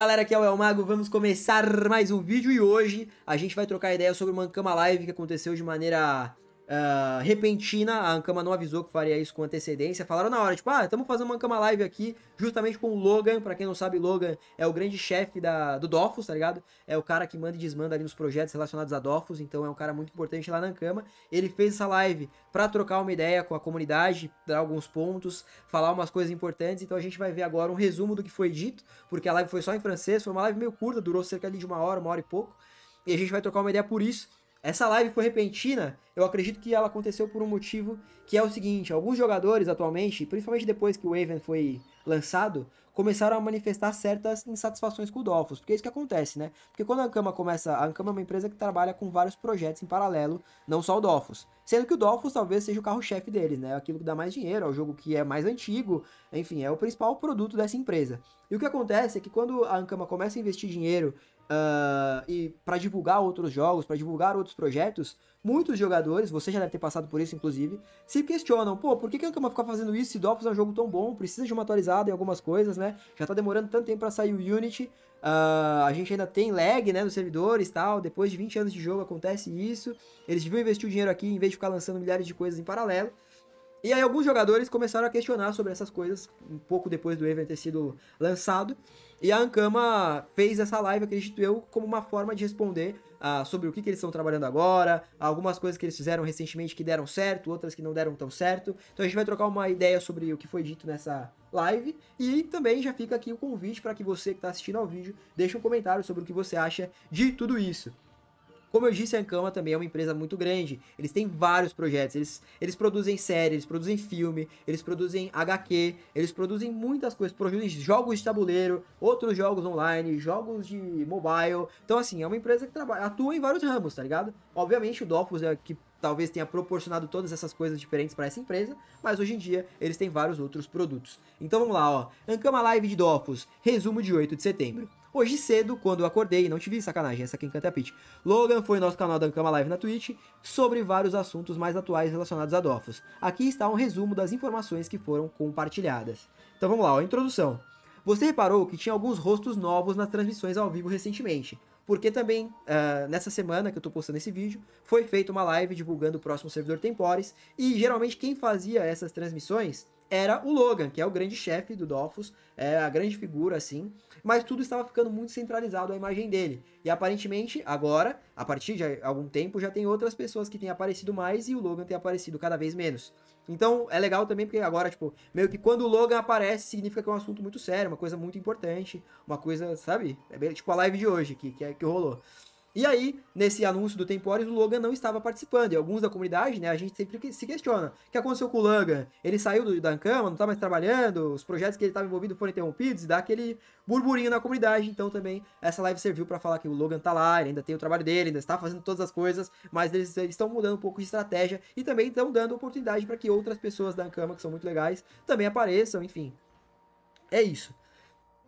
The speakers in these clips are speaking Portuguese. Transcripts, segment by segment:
Galera, aqui é o El Mago, vamos começar mais um vídeo e hoje a gente vai trocar ideia sobre uma cama Live que aconteceu de maneira uh, repentina, a Ankama não avisou que faria isso com antecedência. Falaram na hora, tipo, ah, estamos fazendo uma Ankama Live aqui, justamente com o Logan. Pra quem não sabe, Logan é o grande chefe da, do Dofus, tá ligado? É o cara que manda e desmanda ali nos projetos relacionados a Dofus, então é um cara muito importante lá na Ankama. Ele fez essa live pra trocar uma ideia com a comunidade, dar alguns pontos, falar umas coisas importantes. Então a gente vai ver agora um resumo do que foi dito, porque a live foi só em francês, foi uma live meio curta, durou cerca de uma hora, uma hora e pouco. E a gente vai trocar uma ideia por isso. Essa live foi repentina, eu acredito que ela aconteceu por um motivo que é o seguinte: alguns jogadores atualmente, principalmente depois que o Waven foi lançado, começaram a manifestar certas insatisfações com o Dolphus, porque é isso que acontece, né? Porque quando a Ankama começa, a Ankama é uma empresa que trabalha com vários projetos em paralelo, não só o Dolphus, sendo que o Dolphus talvez seja o carro-chefe deles, né? É aquilo que dá mais dinheiro, é o jogo que é mais antigo, enfim, é o principal produto dessa empresa. E o que acontece é que quando a Ankama começa a investir dinheiro Uh, e para divulgar outros jogos, para divulgar outros projetos, muitos jogadores, você já deve ter passado por isso inclusive, se questionam, pô, por que, que eu vou ficar fazendo isso se Dofus é um jogo tão bom, precisa de uma atualizada em algumas coisas, né? Já tá demorando tanto tempo para sair o Unity, uh, a gente ainda tem lag, né, nos servidores e tal, depois de 20 anos de jogo acontece isso, eles deviam investir o dinheiro aqui em vez de ficar lançando milhares de coisas em paralelo. E aí alguns jogadores começaram a questionar sobre essas coisas um pouco depois do evento ter sido lançado. E a Ankama fez essa live, acredito eu, como uma forma de responder ah, sobre o que, que eles estão trabalhando agora, algumas coisas que eles fizeram recentemente que deram certo, outras que não deram tão certo. Então a gente vai trocar uma ideia sobre o que foi dito nessa live e também já fica aqui o convite para que você que está assistindo ao vídeo deixe um comentário sobre o que você acha de tudo isso. Como eu disse, a Ankama também é uma empresa muito grande. Eles têm vários projetos. Eles, eles produzem séries, eles produzem filme, eles produzem HQ, eles produzem muitas coisas. Produzem jogos de tabuleiro, outros jogos online, jogos de mobile. Então, assim, é uma empresa que trabalha, atua em vários ramos, tá ligado? Obviamente, o Dofus é que talvez tenha proporcionado todas essas coisas diferentes para essa empresa, mas hoje em dia eles têm vários outros produtos. Então vamos lá, ó. Ankama Live de Dofus, resumo de 8 de setembro. Hoje cedo, quando eu acordei, não te vi, sacanagem, essa aqui encanta é a Pete. Logan foi nosso canal da Ancama Live na Twitch sobre vários assuntos mais atuais relacionados a Dofus. Aqui está um resumo das informações que foram compartilhadas. Então vamos lá, ó, introdução. Você reparou que tinha alguns rostos novos nas transmissões ao vivo recentemente, porque também, uh, nessa semana que eu tô postando esse vídeo, foi feita uma live divulgando o próximo servidor Tempores, e geralmente quem fazia essas transmissões era o Logan, que é o grande chefe do Dofus, é a grande figura assim, mas tudo estava ficando muito centralizado a imagem dele. E aparentemente, agora, a partir de algum tempo, já tem outras pessoas que têm aparecido mais e o Logan tem aparecido cada vez menos. Então, é legal também porque agora, tipo, meio que quando o Logan aparece, significa que é um assunto muito sério, uma coisa muito importante, uma coisa, sabe? É bem, tipo a live de hoje que, que, é, que rolou. E aí, nesse anúncio do Temporis, o Logan não estava participando. E alguns da comunidade, né, a gente sempre se questiona. O que aconteceu com o Logan? Ele saiu do, da Ancama, não está mais trabalhando, os projetos que ele estava envolvido foram interrompidos, e dá aquele burburinho na comunidade. Então também essa live serviu para falar que o Logan está lá, ele ainda tem o trabalho dele, ainda está fazendo todas as coisas, mas eles, estão mudando um pouco de estratégia e também estão dando oportunidade para que outras pessoas da Ancama, que são muito legais, também apareçam, enfim. É isso.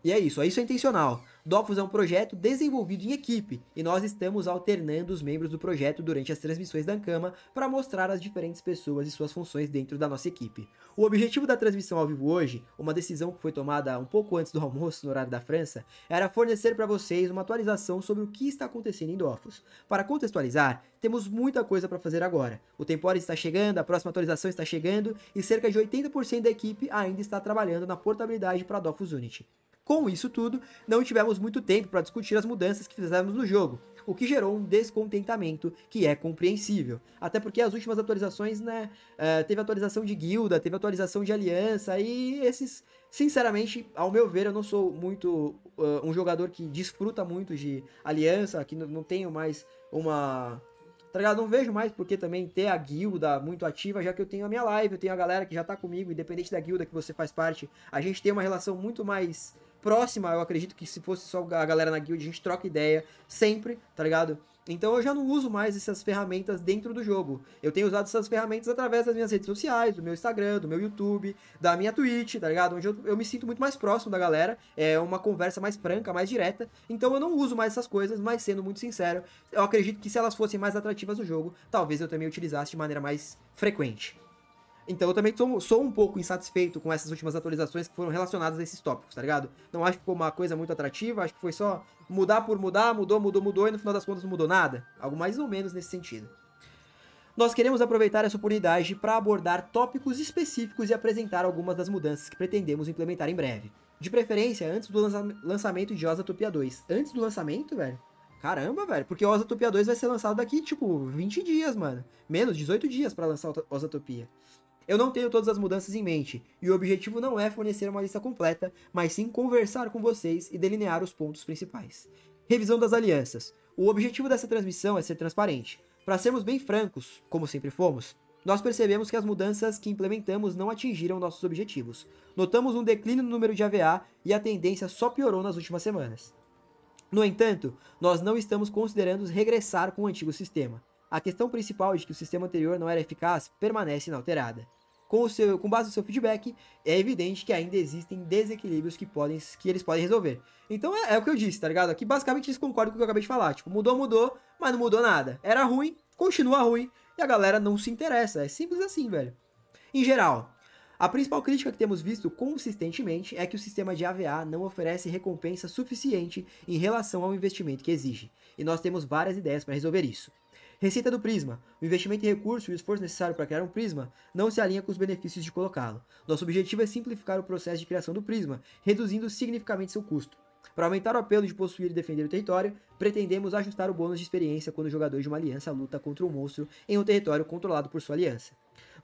E é isso, é isso é intencional. Dofus é um projeto desenvolvido em equipe e nós estamos alternando os membros do projeto durante as transmissões da Ancama para mostrar as diferentes pessoas e suas funções dentro da nossa equipe. O objetivo da transmissão ao vivo hoje, uma decisão que foi tomada um pouco antes do almoço no horário da França, era fornecer para vocês uma atualização sobre o que está acontecendo em Dofus. Para contextualizar, temos muita coisa para fazer agora. O Tempore está chegando, a próxima atualização está chegando e cerca de 80% da equipe ainda está trabalhando na portabilidade para Dofus Unity. Com isso tudo, não tivemos muito tempo para discutir as mudanças que fizemos no jogo, o que gerou um descontentamento que é compreensível. Até porque as últimas atualizações, né? Uh, teve atualização de guilda, teve atualização de aliança, e esses, sinceramente, ao meu ver, eu não sou muito uh, um jogador que desfruta muito de aliança, que não tenho mais uma tá ligado? Não vejo mais porque também ter a guilda muito ativa, já que eu tenho a minha live, eu tenho a galera que já tá comigo, independente da guilda que você faz parte, a gente tem uma relação muito mais próxima, eu acredito que se fosse só a galera na guild, a gente troca ideia sempre, tá ligado? Então eu já não uso mais essas ferramentas dentro do jogo. Eu tenho usado essas ferramentas através das minhas redes sociais, do meu Instagram, do meu YouTube, da minha Twitch, tá ligado? Onde eu, eu me sinto muito mais próximo da galera, é uma conversa mais franca, mais direta. Então eu não uso mais essas coisas, mas sendo muito sincero, eu acredito que se elas fossem mais atrativas no jogo, talvez eu também utilizasse de maneira mais frequente. Então eu também sou, sou, um pouco insatisfeito com essas últimas atualizações que foram relacionadas a esses tópicos, tá ligado? Não acho que foi uma coisa muito atrativa, acho que foi só mudar por mudar, mudou, mudou, mudou e no final das contas não mudou nada. Algo mais ou menos nesse sentido. Nós queremos aproveitar essa oportunidade para abordar tópicos específicos e apresentar algumas das mudanças que pretendemos implementar em breve. De preferência, antes do lança lançamento de Osatopia 2. Antes do lançamento, velho? Caramba, velho, porque Osatopia 2 vai ser lançado daqui, tipo, 20 dias, mano. Menos 18 dias para lançar Osatopia. Eu não tenho todas as mudanças em mente, e o objetivo não é fornecer uma lista completa, mas sim conversar com vocês e delinear os pontos principais. Revisão das alianças. O objetivo dessa transmissão é ser transparente. Para sermos bem francos, como sempre fomos, nós percebemos que as mudanças que implementamos não atingiram nossos objetivos. Notamos um declínio no número de AVA e a tendência só piorou nas últimas semanas. No entanto, nós não estamos considerando regressar com o antigo sistema. A questão principal de que o sistema anterior não era eficaz permanece inalterada com, o seu, com base no seu feedback, é evidente que ainda existem desequilíbrios que, podem, que eles podem resolver. Então é, é o que eu disse, tá ligado? Aqui basicamente eles concordam com o que eu acabei de falar. Tipo, mudou, mudou, mas não mudou nada. Era ruim, continua ruim, e a galera não se interessa. É simples assim, velho. Em geral, a principal crítica que temos visto consistentemente é que o sistema de AVA não oferece recompensa suficiente em relação ao investimento que exige, e nós temos várias ideias para resolver isso. Receita do prisma. O investimento em recurso e o esforço necessário para criar um prisma não se alinha com os benefícios de colocá-lo. Nosso objetivo é simplificar o processo de criação do prisma, reduzindo significativamente seu custo. Para aumentar o apelo de possuir e defender o território, pretendemos ajustar o bônus de experiência quando o jogador de uma aliança luta contra um monstro em um território controlado por sua aliança.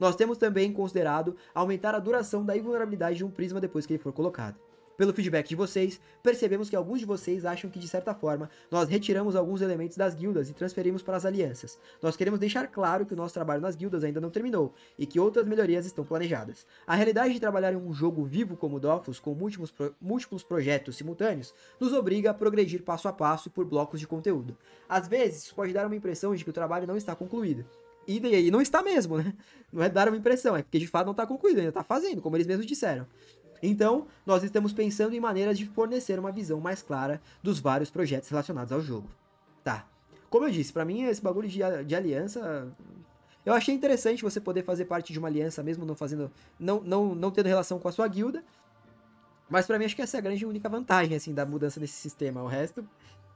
Nós temos também considerado aumentar a duração da invulnerabilidade de um prisma depois que ele for colocado. Pelo feedback de vocês, percebemos que alguns de vocês acham que, de certa forma, nós retiramos alguns elementos das guildas e transferimos para as alianças. Nós queremos deixar claro que o nosso trabalho nas guildas ainda não terminou e que outras melhorias estão planejadas. A realidade de trabalhar em um jogo vivo como Dofus, com múltiplos, pro múltiplos projetos simultâneos, nos obriga a progredir passo a passo e por blocos de conteúdo. Às vezes, isso pode dar uma impressão de que o trabalho não está concluído, e daí não está mesmo, né? Não é dar uma impressão, é porque de fato não está concluído, ainda está fazendo, como eles mesmos disseram. Então, nós estamos pensando em maneiras de fornecer uma visão mais clara dos vários projetos relacionados ao jogo. Tá. Como eu disse, para mim esse bagulho de, de aliança eu achei interessante você poder fazer parte de uma aliança mesmo não fazendo, não, não, não tendo relação com a sua guilda. Mas para mim acho que essa é a grande única vantagem assim da mudança desse sistema. O resto,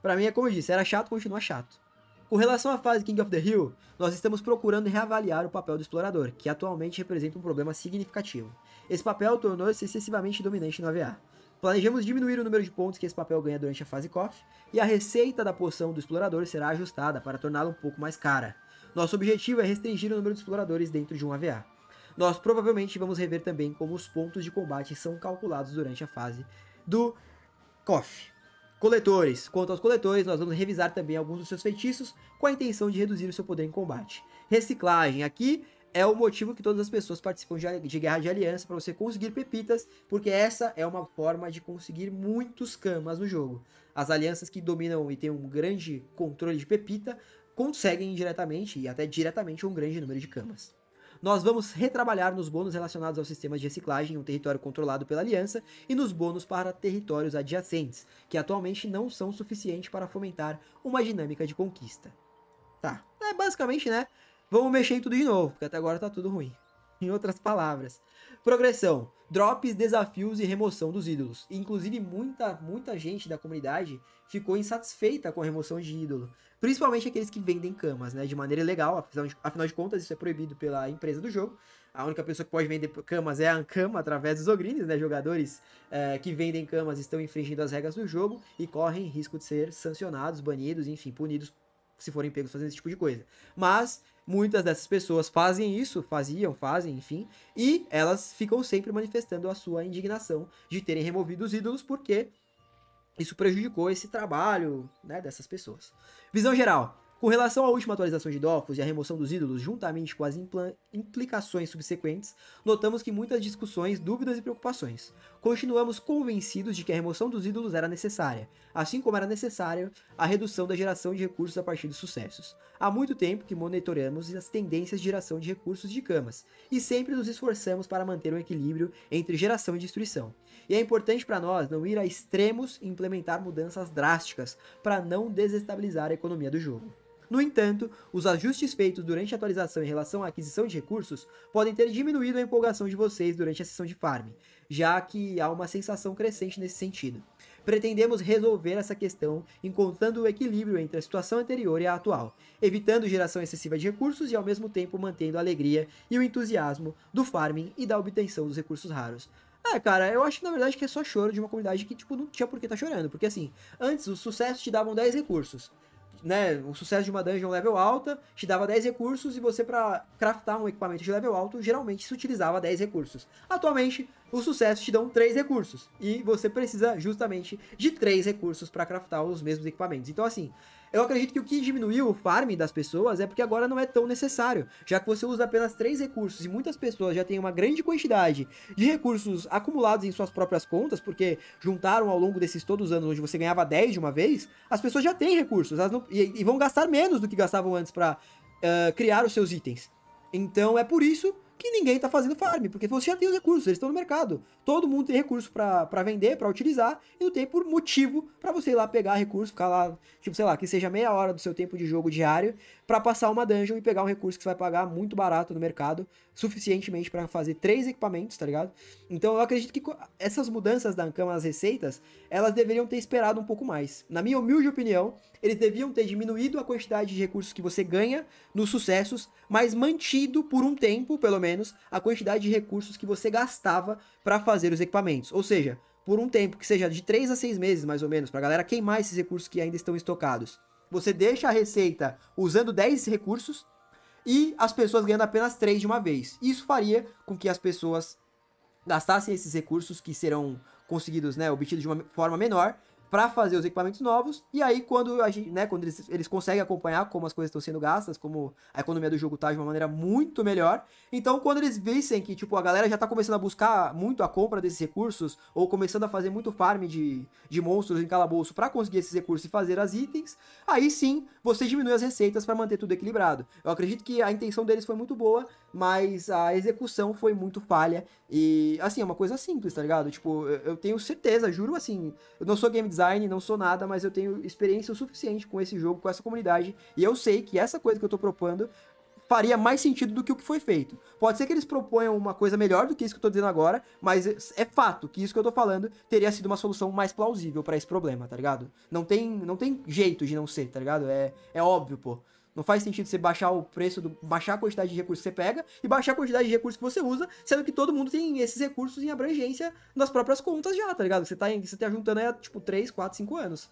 para mim é como eu disse, era chato, continua chato. Com relação à fase King of the Hill, nós estamos procurando reavaliar o papel do explorador, que atualmente representa um problema significativo. Esse papel tornou-se excessivamente dominante no AVA. Planejamos diminuir o número de pontos que esse papel ganha durante a fase KOF, e a receita da poção do explorador será ajustada para torná-la um pouco mais cara. Nosso objetivo é restringir o número de exploradores dentro de um AVA. Nós provavelmente vamos rever também como os pontos de combate são calculados durante a fase do KOF. Coletores. Quanto aos coletores, nós vamos revisar também alguns dos seus feitiços com a intenção de reduzir o seu poder em combate. Reciclagem. Aqui é o motivo que todas as pessoas participam de, guerra de aliança para você conseguir pepitas, porque essa é uma forma de conseguir muitos camas no jogo. As alianças que dominam e têm um grande controle de pepita conseguem indiretamente e até diretamente um grande número de camas nós vamos retrabalhar nos bônus relacionados ao sistema de reciclagem em um território controlado pela Aliança e nos bônus para territórios adjacentes, que atualmente não são suficientes para fomentar uma dinâmica de conquista. Tá, é basicamente, né? Vamos mexer em tudo de novo, porque até agora tá tudo ruim. Em outras palavras, Progressão, drops, desafios e remoção dos ídolos. Inclusive, muita, muita gente da comunidade ficou insatisfeita com a remoção de ídolo. Principalmente aqueles que vendem camas, né? De maneira ilegal afinal de, afinal de contas, isso é proibido pela empresa do jogo. A única pessoa que pode vender camas é a Ancama através dos ogrines, né? Jogadores é, que vendem camas estão infringindo as regras do jogo e correm risco de ser sancionados, banidos, enfim, punidos se forem pegos fazendo esse tipo de coisa. Mas muitas dessas pessoas fazem isso, faziam, fazem, enfim, e elas ficam sempre manifestando a sua indignação de terem removido os ídolos porque isso prejudicou esse trabalho né, dessas pessoas. Visão geral. Com relação à última atualização de Dofus e à remoção dos ídolos, juntamente com as implicações subsequentes, notamos que muitas discussões, dúvidas e preocupações. Continuamos convencidos de que a remoção dos ídolos era necessária, assim como era necessária a redução da geração de recursos a partir dos sucessos. Há muito tempo que monitoramos as tendências de geração de recursos de camas, e sempre nos esforçamos para manter um equilíbrio entre geração e destruição. E é importante para nós não ir a extremos e implementar mudanças drásticas para não desestabilizar a economia do jogo. No entanto, os ajustes feitos durante a atualização em relação à aquisição de recursos podem ter diminuído a empolgação de vocês durante a sessão de farm, já que há uma sensação crescente nesse sentido. Pretendemos resolver essa questão encontrando o equilíbrio entre a situação anterior e a atual, evitando geração excessiva de recursos e ao mesmo tempo mantendo a alegria e o entusiasmo do farming e da obtenção dos recursos raros. É, cara, eu acho na verdade que é só choro de uma comunidade que, tipo, não tinha por que tá chorando. Porque assim, antes os sucessos te davam 10 recursos né, o sucesso de uma dungeon é level alta te dava 10 recursos e você para craftar um equipamento de level alto, geralmente se utilizava 10 recursos. Atualmente, os sucessos te dão 3 recursos e você precisa justamente de 3 recursos para craftar os mesmos equipamentos. Então assim, eu acredito que o que diminuiu o farm das pessoas é porque agora não é tão necessário, já que você usa apenas três recursos e muitas pessoas já têm uma grande quantidade de recursos acumulados em suas próprias contas, porque juntaram ao longo desses todos os anos onde você ganhava 10 de uma vez, as pessoas já têm recursos não, e, e, vão gastar menos do que gastavam antes para uh, criar os seus itens. Então é por isso que ninguém está fazendo farm, porque você já tem os recursos, eles estão no mercado. Todo mundo tem recurso para vender, para utilizar, e não tem por motivo para você ir lá pegar recurso, ficar lá, tipo, sei lá, que seja meia hora do seu tempo de jogo diário, para passar uma dungeon e pegar um recurso que você vai pagar muito barato no mercado, suficientemente para fazer três equipamentos, tá ligado? Então eu acredito que essas mudanças da Ankama nas receitas, elas deveriam ter esperado um pouco mais. Na minha humilde opinião, eles deviam ter diminuído a quantidade de recursos que você ganha nos sucessos, mas mantido por um tempo, pelo menos menos a quantidade de recursos que você gastava para fazer os equipamentos. Ou seja, por um tempo que seja de 3 a 6 meses mais ou menos, para a galera queimar esses recursos que ainda estão estocados. Você deixa a receita usando 10 recursos e as pessoas ganhando apenas 3 de uma vez. Isso faria com que as pessoas gastassem esses recursos que serão conseguidos, né, obtidos de uma forma menor para fazer os equipamentos novos. E aí, quando, a gente, né, quando eles, eles conseguem acompanhar como as coisas estão sendo gastas, como a economia do jogo está de uma maneira muito melhor. Então, quando eles vissem que tipo, a galera já está começando a buscar muito a compra desses recursos, ou começando a fazer muito farm de, de monstros em calabouço para conseguir esses recursos e fazer as itens, aí sim você diminui as receitas para manter tudo equilibrado. Eu acredito que a intenção deles foi muito boa, mas a execução foi muito falha e, assim, é uma coisa simples, tá ligado? Tipo, eu tenho certeza, juro assim. Eu não sou game design, não sou nada, mas eu tenho experiência o suficiente com esse jogo, com essa comunidade. E eu sei que essa coisa que eu tô propondo faria mais sentido do que o que foi feito. Pode ser que eles proponham uma coisa melhor do que isso que eu tô dizendo agora, mas é, é fato que isso que eu tô falando teria sido uma solução mais plausível para esse problema, tá ligado? Não tem, não tem jeito de não ser, tá ligado? É, é óbvio, pô. Não faz sentido você baixar o preço, do, baixar a quantidade de recursos que você pega e baixar a quantidade de recursos que você usa, sendo que todo mundo tem esses recursos em abrangência nas próprias contas já, tá ligado? Você tá, você tá juntando aí, tipo, 3, 4, 5 anos.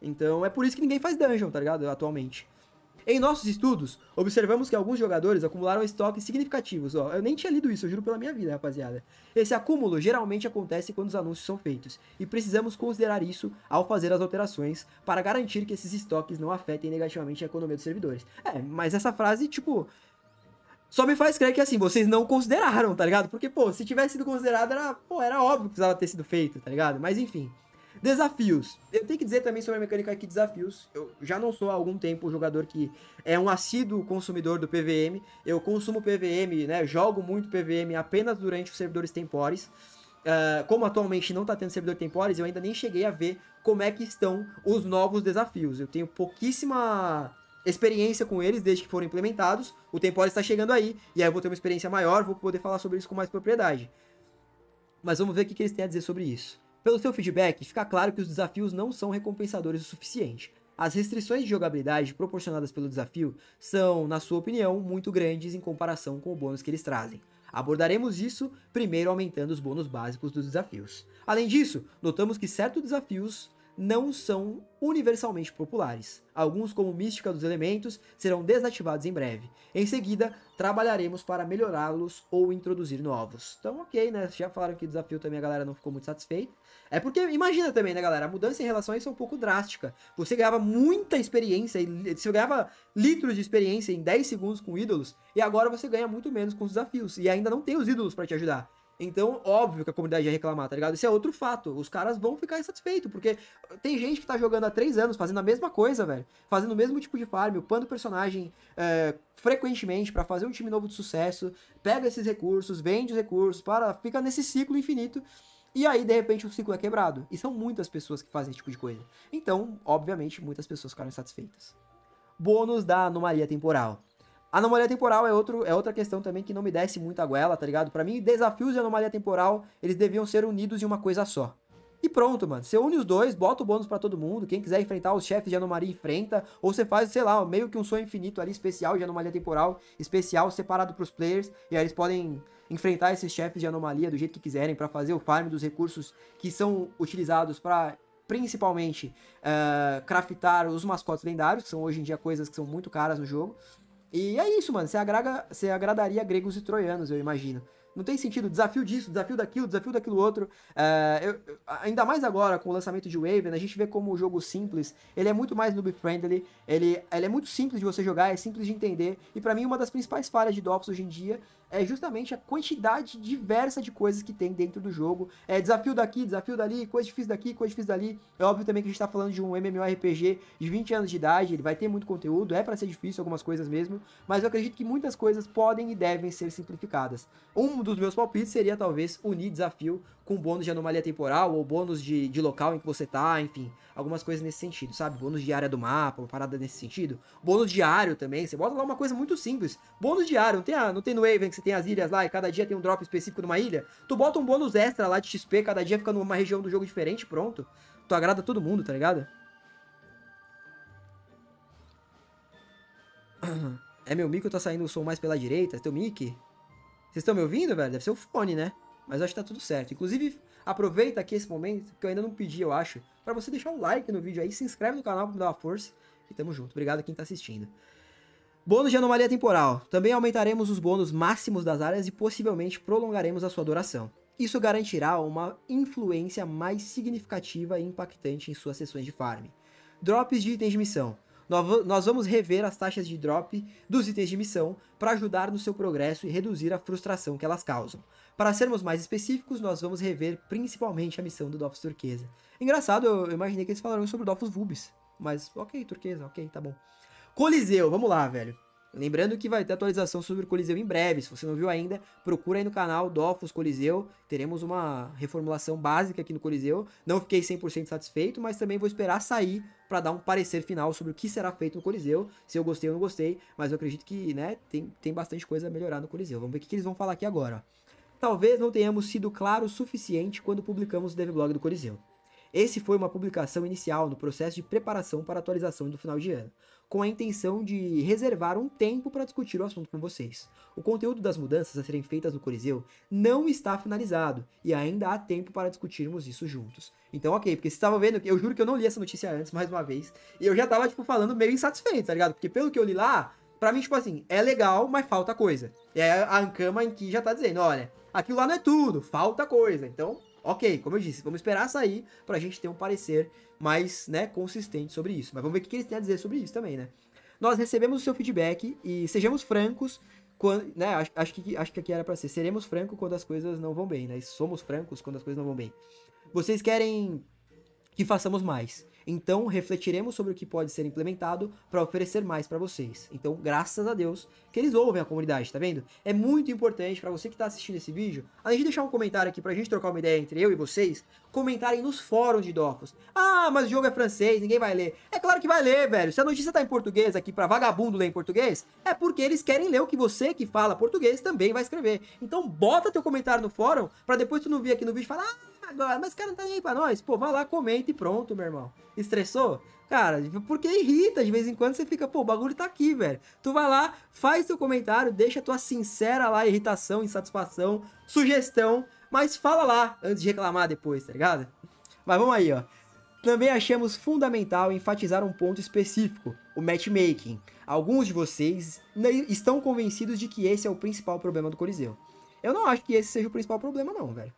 Então é por isso que ninguém faz dungeon, tá ligado? Atualmente. Em nossos estudos, observamos que alguns jogadores acumularam estoques significativos. Ó, eu nem tinha lido isso, eu juro pela minha vida, rapaziada. Esse acúmulo geralmente acontece quando os anúncios são feitos, e precisamos considerar isso ao fazer as operações para garantir que esses estoques não afetem negativamente a economia dos servidores. É, mas essa frase, tipo, só me faz crer que assim, vocês não consideraram, tá ligado? Porque, pô, se tivesse sido considerado, era, pô, era óbvio que precisava ter sido feito, tá ligado? Mas enfim. Desafios. Eu tenho que dizer também sobre a mecânica aqui desafios. Eu já não sou há algum tempo um jogador que é um assíduo consumidor do PVM. Eu consumo PVM, né? Jogo muito PVM apenas durante os servidores tempores. Uh, como atualmente não está tendo servidor tempores, eu ainda nem cheguei a ver como é que estão os novos desafios. Eu tenho pouquíssima experiência com eles desde que foram implementados. O tempores está chegando aí, e aí eu vou ter uma experiência maior, vou poder falar sobre isso com mais propriedade. Mas vamos ver o que, que eles têm a dizer sobre isso. Pelo seu feedback, fica claro que os desafios não são recompensadores o suficiente. As restrições de jogabilidade proporcionadas pelo desafio são, na sua opinião, muito grandes em comparação com o bônus que eles trazem. Abordaremos isso primeiro aumentando os bônus básicos dos desafios. Além disso, notamos que certos desafios não são universalmente populares. Alguns, como Mística dos Elementos, serão desativados em breve. Em seguida, trabalharemos para melhorá-los ou introduzir novos. Então, ok, né? Já falaram que o desafio também a galera não ficou muito satisfeita. É porque, imagina também, né, galera? A mudança em relação a isso é um pouco drástica. Você ganhava muita experiência, você ganhava litros de experiência em 10 segundos com ídolos, e agora você ganha muito menos com os desafios, e ainda não tem os ídolos para te ajudar. Então, óbvio que a comunidade ia reclamar, tá ligado? Isso é outro fato. Os caras vão ficar insatisfeitos, porque tem gente que tá jogando há três anos, fazendo a mesma coisa, velho. Fazendo o mesmo tipo de farm, upando o personagem é, frequentemente para fazer um time novo de sucesso, pega esses recursos, vende os recursos, para, fica nesse ciclo infinito. E aí, de repente, o ciclo é quebrado. E são muitas pessoas que fazem esse tipo de coisa. Então, obviamente, muitas pessoas ficaram insatisfeitas. Bônus da anomalia temporal. Anomalia temporal é, outro, é outra questão também que não me desce muito a goela, tá ligado? Para mim, desafios e anomalia temporal, eles deviam ser unidos em uma coisa só. E pronto, mano. Você une os dois, bota o bônus para todo mundo. Quem quiser enfrentar os chefes de anomalia, enfrenta. Ou você faz, sei lá, meio que um sonho infinito ali, especial de anomalia temporal, especial, separado pros players. E aí eles podem enfrentar esses chefes de anomalia do jeito que quiserem, para fazer o farm dos recursos que são utilizados para principalmente uh, craftar os mascotes lendários, que são hoje em dia coisas que são muito caras no jogo. E é isso, mano. Você, agrada, você agradaria gregos e troianos, eu imagino. Não tem sentido. Desafio disso, desafio daquilo, desafio daquilo outro. É, eu, ainda mais agora com o lançamento de Waven, a gente vê como o jogo simples, ele é muito mais noob-friendly, ele, ele é muito simples de você jogar, é simples de entender. E para mim, uma das principais falhas de DOPS hoje em dia é justamente a quantidade diversa de coisas que tem dentro do jogo. É desafio daqui, desafio dali, coisa difícil daqui, coisa difícil dali. É óbvio também que a gente está falando de um MMORPG de 20 anos de idade, ele vai ter muito conteúdo, é para ser difícil algumas coisas mesmo, mas eu acredito que muitas coisas podem e devem ser simplificadas. Um dos meus palpites seria talvez unir desafio com bônus de anomalia temporal ou bônus de, de local em que você tá, enfim, algumas coisas nesse sentido, sabe? Bônus de área do mapa, uma parada nesse sentido. Bônus diário também, você bota lá uma coisa muito simples. Bônus diário, não tem, a, não tem no Haven que você tem as ilhas lá e cada dia tem um drop específico numa ilha? Tu bota um bônus extra lá de XP, cada dia fica numa região do jogo diferente, pronto. Tu agrada todo mundo, tá ligado? É meu mic ou tá saindo o som mais pela direita? É teu mic? Vocês estão me ouvindo, velho? Deve ser o fone, né? Mas acho que tá tudo certo. Inclusive, aproveita aqui esse momento, que eu ainda não pedi, eu acho, para você deixar um like no vídeo aí, se inscreve no canal pra me dar uma força. E tamo junto. Obrigado a quem tá assistindo. Bônus de anomalia temporal. Também aumentaremos os bônus máximos das áreas e possivelmente prolongaremos a sua duração. Isso garantirá uma influência mais significativa e impactante em suas sessões de farm. Drops de itens de missão nós vamos rever as taxas de drop dos itens de missão para ajudar no seu progresso e reduzir a frustração que elas causam. Para sermos mais específicos, nós vamos rever principalmente a missão do Dofus Turquesa. Engraçado, eu imaginei que eles falaram sobre o Dofus Vubis, mas ok, Turquesa, ok, tá bom. Coliseu, vamos lá, velho. Lembrando que vai ter atualização sobre o Coliseu em breve. Se você não viu ainda, procura aí no canal Dolphus Coliseu. Teremos uma reformulação básica aqui no Coliseu. Não fiquei 100% satisfeito, mas também vou esperar sair para dar um parecer final sobre o que será feito no Coliseu. Se eu gostei ou não gostei, mas eu acredito que né, tem, tem bastante coisa a melhorar no Coliseu. Vamos ver o que eles vão falar aqui agora. Talvez não tenhamos sido claro o suficiente quando publicamos o devblog do Coliseu. Esse foi uma publicação inicial no processo de preparação para a atualização do final de ano, com a intenção de reservar um tempo para discutir o assunto com vocês. O conteúdo das mudanças a serem feitas no Coliseu não está finalizado e ainda há tempo para discutirmos isso juntos. Então, ok, porque vocês estavam vendo, eu juro que eu não li essa notícia antes, mais uma vez, e eu já tava, tipo, falando meio insatisfeito, tá ligado? Porque pelo que eu li lá, pra mim, tipo assim, é legal, mas falta coisa. É a Ankama em que já tá dizendo, olha, aquilo lá não é tudo, falta coisa. Então, Ok, como eu disse, vamos esperar sair para a gente ter um parecer mais, né, consistente sobre isso. Mas vamos ver o que eles têm a dizer sobre isso também, né? Nós recebemos o seu feedback e sejamos francos quando, né, acho, acho, que, acho que aqui era para ser, seremos francos quando as coisas não vão bem, né? Somos francos quando as coisas não vão bem. Vocês querem que façamos mais. Então, refletiremos sobre o que pode ser implementado para oferecer mais para vocês. Então, graças a Deus que eles ouvem a comunidade, tá vendo? É muito importante para você que está assistindo esse vídeo, além de deixar um comentário aqui para a gente trocar uma ideia entre eu e vocês, comentarem nos fóruns de docos. Ah, mas o jogo é francês, ninguém vai ler. É claro que vai ler, velho. Se a notícia tá em português aqui para vagabundo ler em português, é porque eles querem ler o que você que fala português também vai escrever. Então, bota teu comentário no fórum para depois tu não vir aqui no vídeo e falar: ah, agora, mas o cara não tá nem aí pra nós. Pô, vai lá, comenta e pronto, meu irmão. Estressou? Cara, porque irrita, de vez em quando você fica, pô, o bagulho tá aqui, velho. Tu vai lá, faz teu comentário, deixa tua sincera lá irritação, insatisfação, sugestão, mas fala lá antes de reclamar depois, tá ligado? Mas vamos aí, ó. Também achamos fundamental enfatizar um ponto específico, o matchmaking. Alguns de vocês estão convencidos de que esse é o principal problema do Coliseu. Eu não acho que esse seja o principal problema, não, velho.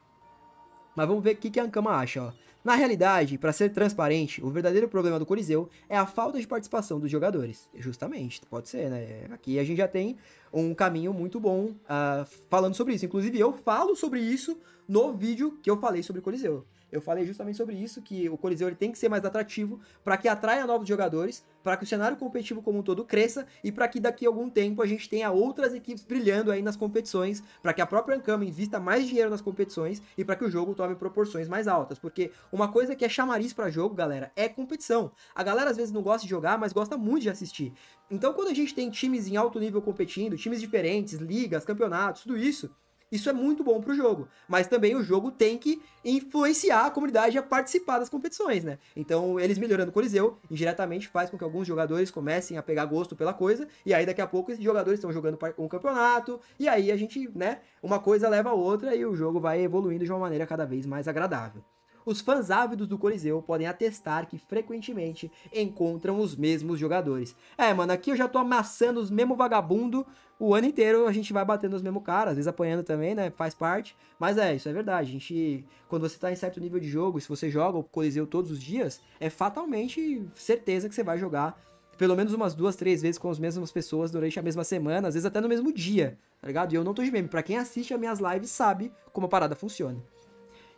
Mas vamos ver o que, que a Ankama acha, ó. Na realidade, para ser transparente, o verdadeiro problema do Coliseu é a falta de participação dos jogadores. Justamente, pode ser, né? Aqui a gente já tem um caminho muito bom uh, falando sobre isso. Inclusive, eu falo sobre isso no vídeo que eu falei sobre o Coliseu eu falei justamente sobre isso, que o Coliseu ele tem que ser mais atrativo para que atraia novos jogadores, para que o cenário competitivo como um todo cresça e para que daqui a algum tempo a gente tenha outras equipes brilhando aí nas competições, para que a própria Ancama invista mais dinheiro nas competições e para que o jogo tome proporções mais altas, porque uma coisa que é chamariz para jogo, galera, é competição. A galera às vezes não gosta de jogar, mas gosta muito de assistir. Então quando a gente tem times em alto nível competindo, times diferentes, ligas, campeonatos, tudo isso, isso é muito bom para o jogo, mas também o jogo tem que influenciar a comunidade a participar das competições, né? Então, eles melhorando o Coliseu, indiretamente faz com que alguns jogadores comecem a pegar gosto pela coisa, e aí daqui a pouco esses jogadores estão jogando um campeonato, e aí a gente, né, uma coisa leva a outra e o jogo vai evoluindo de uma maneira cada vez mais agradável. Os fãs ávidos do Coliseu podem atestar que frequentemente encontram os mesmos jogadores. É, mano, aqui eu já tô amassando os mesmos vagabundo o ano inteiro a gente vai batendo os mesmos caras, às vezes apanhando também, né? Faz parte. Mas é, isso é verdade. A gente, quando você tá em certo nível de jogo, se você joga o Coliseu todos os dias, é fatalmente certeza que você vai jogar pelo menos umas duas, três vezes com as mesmas pessoas durante a mesma semana, às vezes até no mesmo dia, tá ligado? E eu não tô de meme. Pra quem assiste as minhas lives sabe como a parada funciona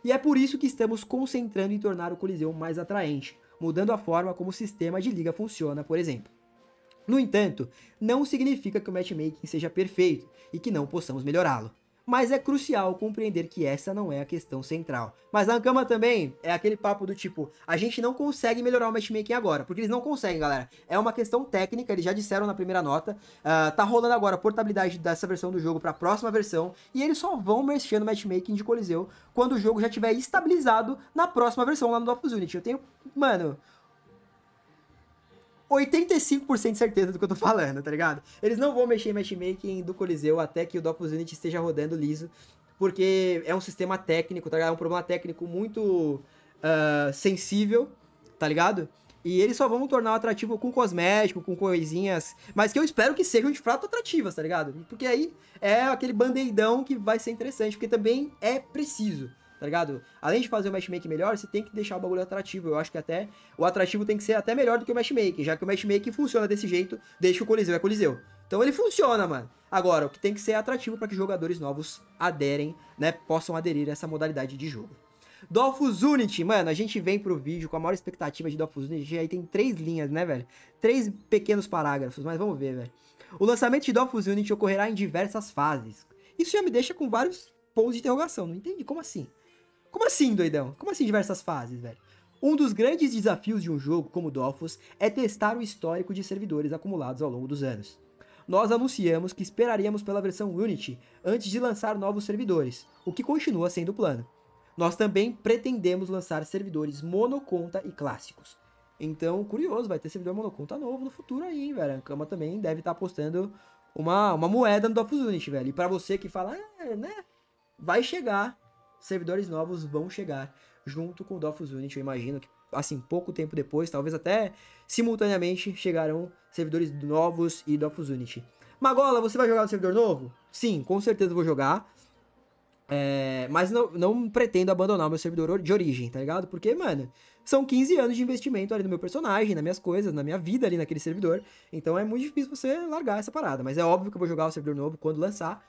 e é por isso que estamos concentrando em tornar o Coliseu mais atraente, mudando a forma como o sistema de liga funciona, por exemplo. No entanto, não significa que o matchmaking seja perfeito e que não possamos melhorá-lo mas é crucial compreender que essa não é a questão central. Mas na Ankama também é aquele papo do tipo, a gente não consegue melhorar o matchmaking agora, porque eles não conseguem, galera. É uma questão técnica, eles já disseram na primeira nota, uh, tá rolando agora a portabilidade dessa versão do jogo para a próxima versão, e eles só vão mexer no matchmaking de Coliseu quando o jogo já tiver estabilizado na próxima versão lá no Dofus Unity. Eu tenho, mano, 85% de certeza do que eu tô falando, tá ligado? Eles não vão mexer em matchmaking do Coliseu até que o Dopus Unit esteja rodando liso, porque é um sistema técnico, tá ligado? É um problema técnico muito uh, sensível, tá ligado? E eles só vão tornar atrativo com cosmético, com coisinhas, mas que eu espero que sejam de fato atrativas, tá ligado? Porque aí é aquele bandeidão que vai ser interessante, porque também é preciso tá ligado? Além de fazer o matchmaking melhor, você tem que deixar o bagulho atrativo. Eu acho que até o atrativo tem que ser até melhor do que o matchmaking, já que o matchmaking funciona desse jeito desde que o Coliseu é Coliseu. Então ele funciona, mano. Agora, o que tem que ser atrativo para que jogadores novos aderem, né, possam aderir a essa modalidade de jogo. Dolphus Unity, mano, a gente vem pro vídeo com a maior expectativa de Dolphus Unity, aí tem três linhas, né, velho? Três pequenos parágrafos, mas vamos ver, velho. O lançamento de Dolphus Unity ocorrerá em diversas fases. Isso já me deixa com vários pontos de interrogação, não entendi, como assim? Como assim, doidão? Como assim diversas fases, velho? Um dos grandes desafios de um jogo como Dofus é testar o histórico de servidores acumulados ao longo dos anos. Nós anunciamos que esperaríamos pela versão Unity antes de lançar novos servidores, o que continua sendo o plano. Nós também pretendemos lançar servidores monoconta e clássicos. Então, curioso, vai ter servidor monoconta novo no futuro aí, hein, velho. A Cama também deve estar tá apostando uma, uma moeda no Dofus Unity, velho. E pra você que fala, ah, né, vai chegar servidores novos vão chegar junto com o Dofus Unity, eu imagino que assim, pouco tempo depois, talvez até simultaneamente chegarão servidores novos e Dofus Unit. Magola, você vai jogar no servidor novo? Sim, com certeza vou jogar. É, mas não, não pretendo abandonar o meu servidor de origem, tá ligado? Porque, mano, são 15 anos de investimento ali no meu personagem, nas minhas coisas, na minha vida ali naquele servidor. Então é muito difícil você largar essa parada. Mas é óbvio que eu vou jogar o servidor novo quando lançar.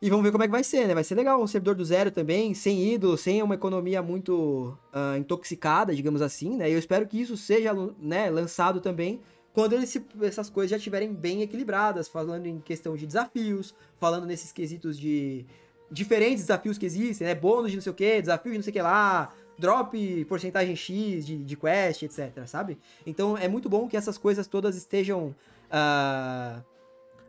E vamos ver como é que vai ser, né? Vai ser legal um servidor do zero também, sem ídolo, sem uma economia muito uh, intoxicada, digamos assim, né? E eu espero que isso seja né, lançado também quando esse, essas coisas já estiverem bem equilibradas, falando em questão de desafios, falando nesses quesitos de diferentes desafios que existem, né? Bônus de não sei o que, desafio de não sei o que lá, drop porcentagem X de, de quest, etc, sabe? Então é muito bom que essas coisas todas estejam. Uh,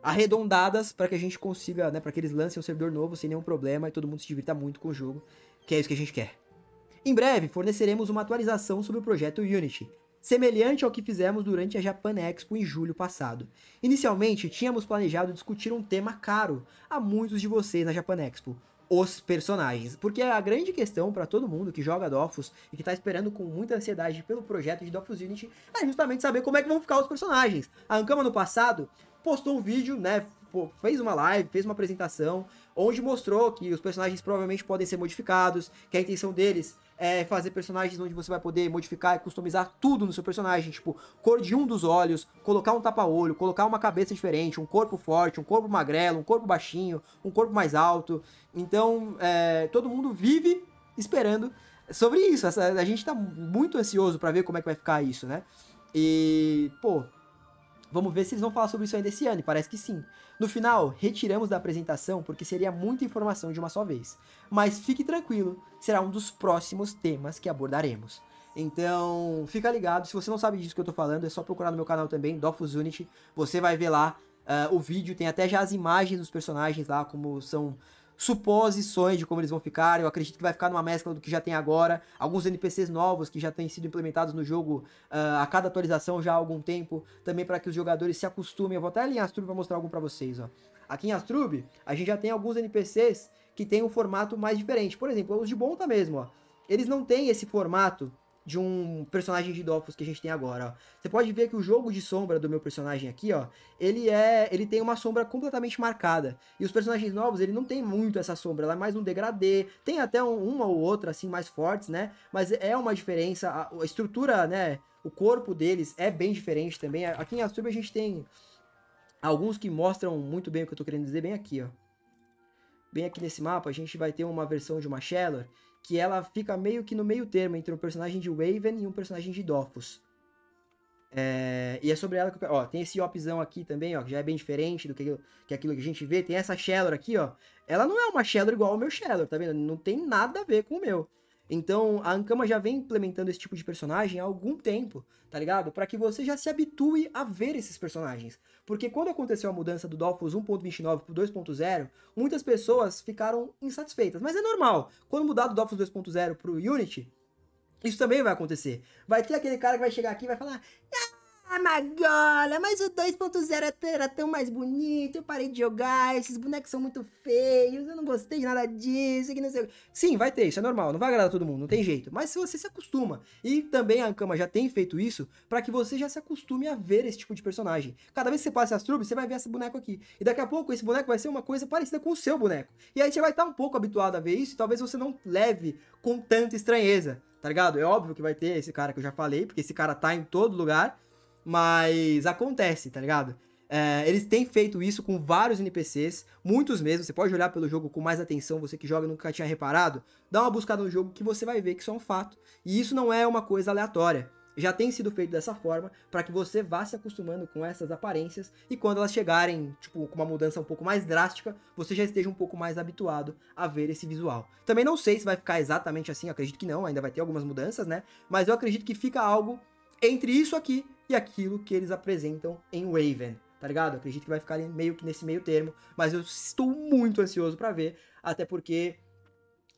arredondadas para que a gente consiga, né, para que eles lancem um servidor novo sem nenhum problema e todo mundo se divirta muito com o jogo, que é isso que a gente quer. Em breve, forneceremos uma atualização sobre o projeto Unity, semelhante ao que fizemos durante a Japan Expo em julho passado. Inicialmente, tínhamos planejado discutir um tema caro a muitos de vocês na Japan Expo, os personagens. Porque é a grande questão para todo mundo que joga Dofus e que está esperando com muita ansiedade pelo projeto de Dofus Unity é justamente saber como é que vão ficar os personagens. A Ankama no passado postou um vídeo, né? Fez uma live, fez uma apresentação, onde mostrou que os personagens provavelmente podem ser modificados, que a intenção deles é fazer personagens onde você vai poder modificar e customizar tudo no seu personagem, tipo, cor de um dos olhos, colocar um tapa-olho, colocar uma cabeça diferente, um corpo forte, um corpo magrelo, um corpo baixinho, um corpo mais alto. Então, é, todo mundo vive esperando sobre isso. A gente tá muito ansioso para ver como é que vai ficar isso, né? E, pô, Vamos ver se eles vão falar sobre isso ainda esse ano, e parece que sim. No final, retiramos da apresentação porque seria muita informação de uma só vez. Mas fique tranquilo, será um dos próximos temas que abordaremos. Então, fica ligado, se você não sabe disso que eu tô falando, é só procurar no meu canal também, Dofus Unity, você vai ver lá Uh, o vídeo, tem até já as imagens dos personagens lá, como são suposições de como eles vão ficar. Eu acredito que vai ficar numa mescla do que já tem agora. Alguns NPCs novos que já têm sido implementados no jogo uh, a cada atualização já há algum tempo. Também para que os jogadores se acostumem. Eu vou até ali em Astrub para mostrar algo para vocês. Ó. Aqui em Astrub, a gente já tem alguns NPCs que tem um formato mais diferente. Por exemplo, os de Bonta mesmo. Ó. Eles não têm esse formato de um personagem de Dofus que a gente tem agora, ó. Você pode ver que o jogo de sombra do meu personagem aqui, ó, ele é, ele tem uma sombra completamente marcada. E os personagens novos, ele não tem muito essa sombra, ela é mais um degradê, tem até um, uma ou outra assim mais fortes, né? Mas é uma diferença, a, a estrutura, né, o corpo deles é bem diferente também. Aqui em Asturba a gente tem alguns que mostram muito bem o que eu tô querendo dizer bem aqui, ó. Bem aqui nesse mapa, a gente vai ter uma versão de uma Shellor que ela fica meio que no meio termo entre um personagem de Waven e um personagem de Dofus. É, e é sobre ela que eu, ó, tem esse opzão aqui também, ó, que já é bem diferente do que, que aquilo que a gente vê. Tem essa Shellor aqui, ó. Ela não é uma Shellor igual ao meu Shellor, tá vendo? Não tem nada a ver com o meu. Então, a Ankama já vem implementando esse tipo de personagem há algum tempo, tá ligado? Para que você já se habitue a ver esses personagens. Porque quando aconteceu a mudança do Dolphus 1.29 pro 2.0, muitas pessoas ficaram insatisfeitas. Mas é normal. Quando mudar do Dolphus 2.0 pro Unity, isso também vai acontecer. Vai ter aquele cara que vai chegar aqui e vai falar: ah! Ah, Magola, mas o 2.0 é era tão mais bonito, eu parei de jogar, esses bonecos são muito feios, eu não gostei de nada disso, que não sei Sim, vai ter, isso é normal, não vai agradar todo mundo, não tem jeito. Mas se você se acostuma, e também a Ankama já tem feito isso, para que você já se acostume a ver esse tipo de personagem. Cada vez que você passa as trubes, você vai ver esse boneco aqui. E daqui a pouco esse boneco vai ser uma coisa parecida com o seu boneco. E aí você vai estar tá um pouco habituado a ver isso, e talvez você não leve com tanta estranheza, tá ligado? É óbvio que vai ter esse cara que eu já falei, porque esse cara tá em todo lugar mas acontece, tá ligado? É, eles têm feito isso com vários NPCs, muitos mesmo. Você pode olhar pelo jogo com mais atenção, você que joga e nunca tinha reparado. Dá uma buscada no jogo que você vai ver que isso é um fato. E isso não é uma coisa aleatória. Já tem sido feito dessa forma para que você vá se acostumando com essas aparências e quando elas chegarem, tipo, com uma mudança um pouco mais drástica, você já esteja um pouco mais habituado a ver esse visual. Também não sei se vai ficar exatamente assim, acredito que não, ainda vai ter algumas mudanças, né? Mas eu acredito que fica algo entre isso aqui e aquilo que eles apresentam em Waven, tá ligado? acredito que vai ficar meio que nesse meio termo, mas eu estou muito ansioso para ver, até porque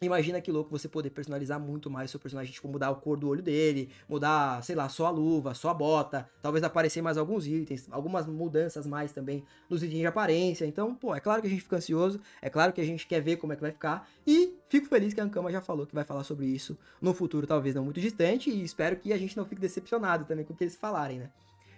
Imagina que louco você poder personalizar muito mais seu personagem, tipo, mudar a cor do olho dele, mudar, sei lá, só a luva, só a bota, talvez aparecer mais alguns itens, algumas mudanças mais também nos itens de aparência. Então, pô, é claro que a gente fica ansioso, é claro que a gente quer ver como é que vai ficar. E Fico feliz que a Ancama já falou que vai falar sobre isso no futuro, talvez não muito distante, e espero que a gente não fique decepcionado também com o que eles falarem, né?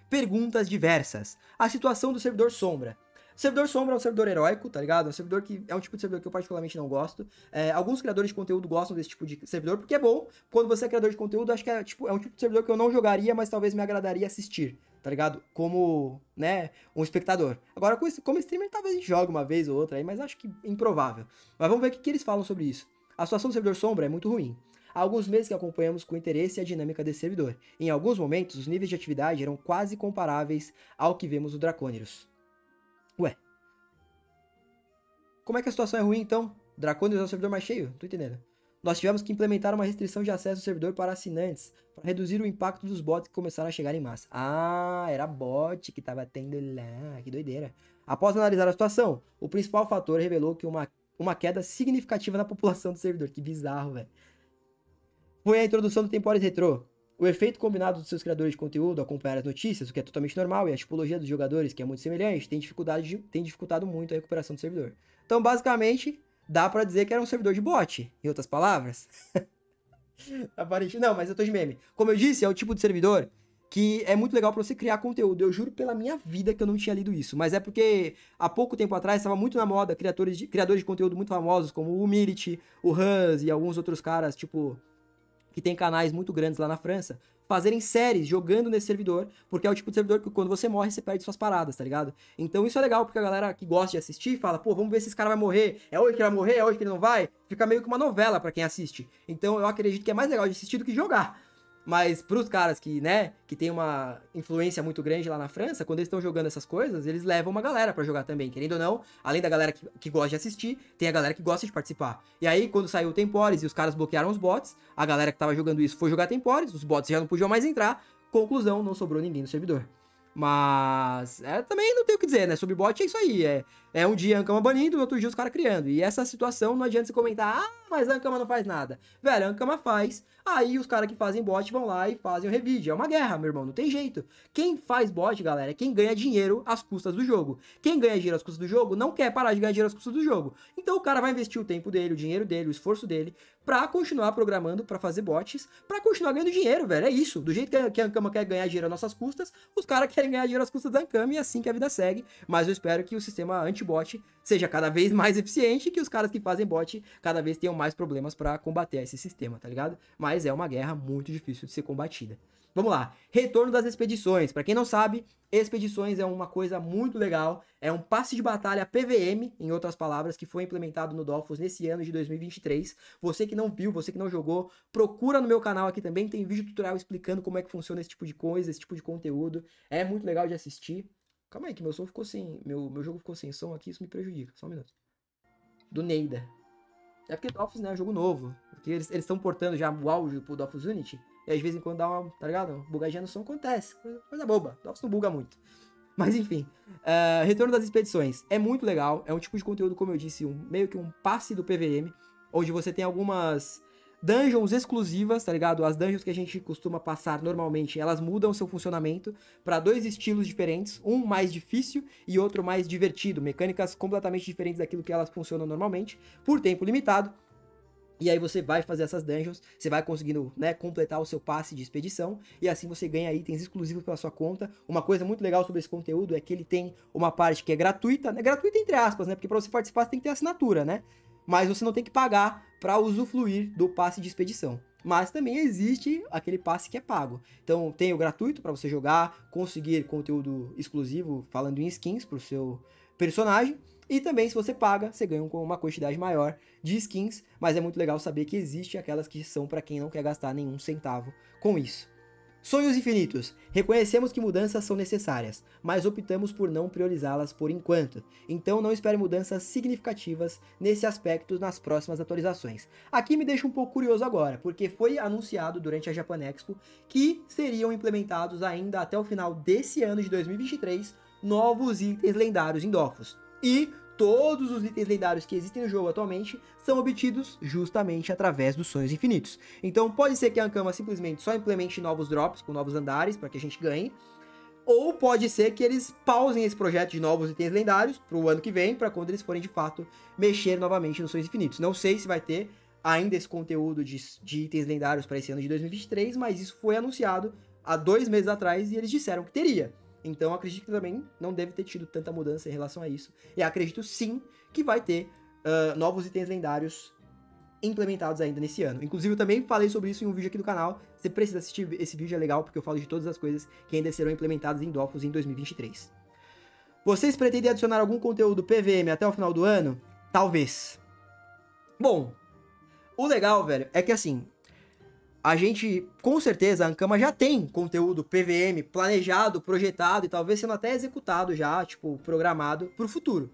Perguntas diversas. A situação do servidor Sombra. Servidor Sombra é um servidor heróico, tá ligado? É um servidor que é um tipo de servidor que eu particularmente não gosto. É, alguns criadores de conteúdo gostam desse tipo de servidor, porque é bom. Quando você é criador de conteúdo, acho que é, tipo, é um tipo de servidor que eu não jogaria, mas talvez me agradaria assistir, tá ligado? Como, né, um espectador. Agora, como streamer, talvez jogue uma vez ou outra aí, mas acho que improvável. Mas vamos ver o que, que eles falam sobre isso. A situação do servidor Sombra é muito ruim. Há alguns meses que acompanhamos com interesse a dinâmica desse servidor. Em alguns momentos, os níveis de atividade eram quase comparáveis ao que vemos no Draconerus. Como é que a situação é ruim, então? Draconis é o servidor mais cheio? Tô entendendo. Nós tivemos que implementar uma restrição de acesso ao servidor para assinantes, para reduzir o impacto dos bots que começaram a chegar em massa. Ah, era bot que tava tendo lá, que doideira. Após analisar a situação, o principal fator revelou que uma, uma queda significativa na população do servidor. Que bizarro, velho. Foi a introdução do Tempores Retro, o efeito combinado dos seus criadores de conteúdo acompanhar as notícias, o que é totalmente normal, e a tipologia dos jogadores, que é muito semelhante, tem, dificuldade de, tem dificultado muito a recuperação do servidor. Então, basicamente, dá para dizer que era um servidor de bot, em outras palavras. Aparente. Não, mas eu tô de meme. Como eu disse, é o tipo de servidor que é muito legal para você criar conteúdo. Eu juro pela minha vida que eu não tinha lido isso, mas é porque há pouco tempo atrás estava muito na moda criadores de, criadores de conteúdo muito famosos como o Mirit, o Hans e alguns outros caras, tipo que tem canais muito grandes lá na França, fazerem séries jogando nesse servidor, porque é o tipo de servidor que quando você morre, você perde suas paradas, tá ligado? Então isso é legal, porque a galera que gosta de assistir fala, pô, vamos ver se esse cara vai morrer, é hoje que ele vai morrer, é hoje que ele não vai, fica meio que uma novela para quem assiste. Então eu acredito que é mais legal de assistir do que jogar. Mas pros caras que, né, que tem uma influência muito grande lá na França, quando eles estão jogando essas coisas, eles levam uma galera para jogar também, querendo ou não, além da galera que, que gosta de assistir, tem a galera que gosta de participar. E aí, quando saiu o Tempores e os caras bloquearam os bots, a galera que tava jogando isso foi jogar Tempores, os bots já não podiam mais entrar, conclusão, não sobrou ninguém no servidor. Mas é, também não tem o que dizer, né? Sobre bot é isso aí. É, é, um dia a Ankama banindo, outro dia os caras criando. E essa situação não adianta você comentar, ah, mas a Ankama não faz nada. Velho, a Ankama faz, aí os caras que fazem bot vão lá e fazem o revide. É uma guerra, meu irmão, não tem jeito. Quem faz bot, galera, é quem ganha dinheiro às custas do jogo. Quem ganha dinheiro às custas do jogo não quer parar de ganhar dinheiro às custas do jogo. Então o cara vai investir o tempo dele, o dinheiro dele, o esforço dele, pra continuar programando, pra fazer bots, pra continuar ganhando dinheiro, velho. É isso. Do jeito que a Ankama quer ganhar dinheiro às nossas custas, os caras querem ganhar dinheiro às custas da Ankama e é assim que a vida segue. Mas eu espero que o sistema anti bot bot seja cada vez mais eficiente e que os caras que fazem bot cada vez tenham mais problemas para combater esse sistema, tá ligado? Mas é uma guerra muito difícil de ser combatida. Vamos lá. Retorno das expedições. Para quem não sabe, expedições é uma coisa muito legal. É um passe de batalha PVM, em outras palavras, que foi implementado no Dofus nesse ano de 2023. Você que não viu, você que não jogou, procura no meu canal aqui também. Tem vídeo tutorial explicando como é que funciona esse tipo de coisa, esse tipo de conteúdo. É muito legal de assistir. Calma aí, que meu som ficou sem. Meu, meu jogo ficou sem som aqui, isso me prejudica. Só um minuto. Do Neida. É porque Dofus, né, é um jogo novo. Porque eles estão portando já o áudio pro Dofus Unity. E às vezes quando dá uma, tá ligado? Bugadinha no som acontece. Coisa, boba. Dofus não buga muito. Mas enfim. Uh, Retorno das expedições. É muito legal. É um tipo de conteúdo, como eu disse, um, meio que um passe do PVM. Onde você tem algumas dungeons exclusivas, tá ligado? As dungeons que a gente costuma passar normalmente, elas mudam seu funcionamento para dois estilos diferentes, um mais difícil e outro mais divertido, mecânicas completamente diferentes daquilo que elas funcionam normalmente, por tempo limitado. E aí você vai fazer essas dungeons, você vai conseguindo, né, completar o seu passe de expedição e assim você ganha itens exclusivos pela sua conta. Uma coisa muito legal sobre esse conteúdo é que ele tem uma parte que é gratuita, né? Gratuita entre aspas, né? Porque para você participar você tem que ter assinatura, né? mas você não tem que pagar para usufruir do passe de expedição. Mas também existe aquele passe que é pago. Então tem o gratuito para você jogar, conseguir conteúdo exclusivo falando em skins para o seu personagem. E também, se você paga, você ganha uma quantidade maior de skins. Mas é muito legal saber que existe aquelas que são para quem não quer gastar nenhum centavo com isso. Sonhos infinitos. Reconhecemos que mudanças são necessárias, mas optamos por não priorizá-las por enquanto. Então não espere mudanças significativas nesse aspecto nas próximas atualizações. Aqui me deixa um pouco curioso agora, porque foi anunciado durante a Japan Expo que seriam implementados ainda até o final desse ano de 2023 novos itens lendários em Dofus. E todos os itens lendários que existem no jogo atualmente são obtidos justamente através dos sonhos infinitos. Então pode ser que a Ankama simplesmente só implemente novos drops com novos andares para que a gente ganhe, ou pode ser que eles pausem esse projeto de novos itens lendários para o ano que vem, para quando eles forem de fato mexer novamente nos sonhos infinitos. Não sei se vai ter ainda esse conteúdo de, de itens lendários para esse ano de 2023, mas isso foi anunciado há dois meses atrás e eles disseram que teria. Então acredito que também não deve ter tido tanta mudança em relação a isso. E acredito sim que vai ter uh, novos itens lendários implementados ainda nesse ano. Inclusive, eu também falei sobre isso em um vídeo aqui do canal. Você precisa assistir esse vídeo, é legal, porque eu falo de todas as coisas que ainda serão implementadas em Dofus em 2023. Vocês pretendem adicionar algum conteúdo PVM até o final do ano? Talvez. Bom, o legal, velho, é que assim, a gente, com certeza, a Ancama já tem conteúdo PVM planejado, projetado e talvez sendo até executado já, tipo, programado para o futuro.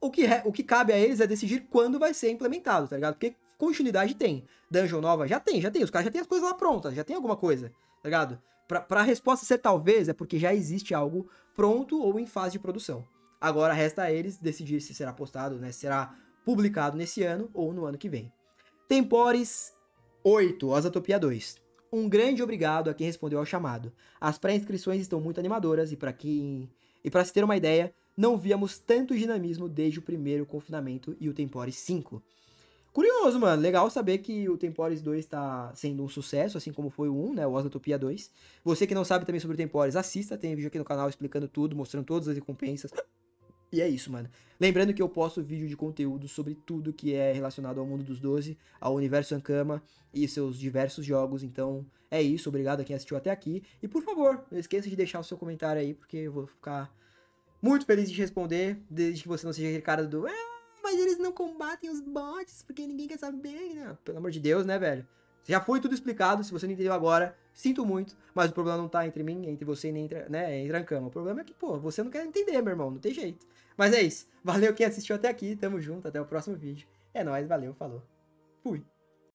O que, o que cabe a eles é decidir quando vai ser implementado, tá ligado? Porque continuidade tem. Dungeon nova já tem, já tem. Os caras já têm as coisas lá prontas, já tem alguma coisa, tá ligado? Pra, pra resposta ser talvez é porque já existe algo pronto ou em fase de produção. Agora resta a eles decidir se será postado, né? Se será publicado nesse ano ou no ano que vem. Tempores 8. Osatopia 2. Um grande obrigado a quem respondeu ao chamado. As pré-inscrições estão muito animadoras e para quem e para se ter uma ideia, não víamos tanto dinamismo desde o primeiro confinamento e o Tempore 5. Curioso, mano. Legal saber que o Tempores 2 está sendo um sucesso, assim como foi o 1, né? O Osnotopia 2. Você que não sabe também sobre o Tempores, assista. Tem vídeo aqui no canal explicando tudo, mostrando todas as recompensas, e é isso, mano. Lembrando que eu posto vídeo de conteúdo sobre tudo que é relacionado ao mundo dos 12, ao universo Ankama e seus diversos jogos. Então é isso, obrigado a quem assistiu até aqui. E por favor, não esqueça de deixar o seu comentário aí, porque eu vou ficar muito feliz de responder, desde que você não seja aquele cara do. Ah, mas eles não combatem os bots porque ninguém quer saber, não. Pelo amor de Deus, né, velho? Já foi tudo explicado, se você não entendeu agora, sinto muito, mas o problema não tá entre mim, entre você e nem entre, né, entre a cama. O problema é que, pô, você não quer entender, meu irmão, não tem jeito. Mas é isso. Valeu quem assistiu até aqui, tamo junto, até o próximo vídeo. É nóis, valeu, falou. Fui.